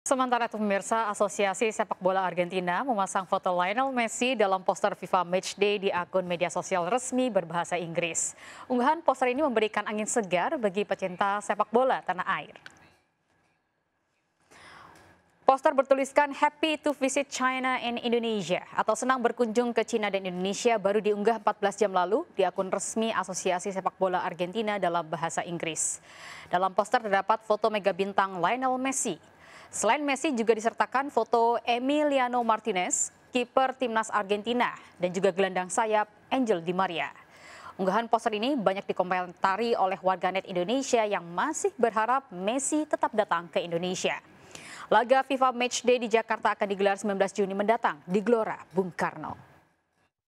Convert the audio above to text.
Sementara itu pemirsa, Asosiasi Sepak Bola Argentina memasang foto Lionel Messi dalam poster FIFA Matchday di akun media sosial resmi berbahasa Inggris. Unggahan poster ini memberikan angin segar bagi pecinta sepak bola tanah air. Poster bertuliskan Happy to visit China and Indonesia atau senang berkunjung ke China dan Indonesia baru diunggah 14 jam lalu di akun resmi Asosiasi Sepak Bola Argentina dalam bahasa Inggris. Dalam poster terdapat foto mega bintang Lionel Messi Selain Messi juga disertakan foto Emiliano Martinez, kiper timnas Argentina dan juga gelandang sayap Angel Di Maria. Unggahan poster ini banyak dikomentari oleh warganet Indonesia yang masih berharap Messi tetap datang ke Indonesia. Laga FIFA Matchday di Jakarta akan digelar 19 Juni mendatang di Gelora Bung Karno.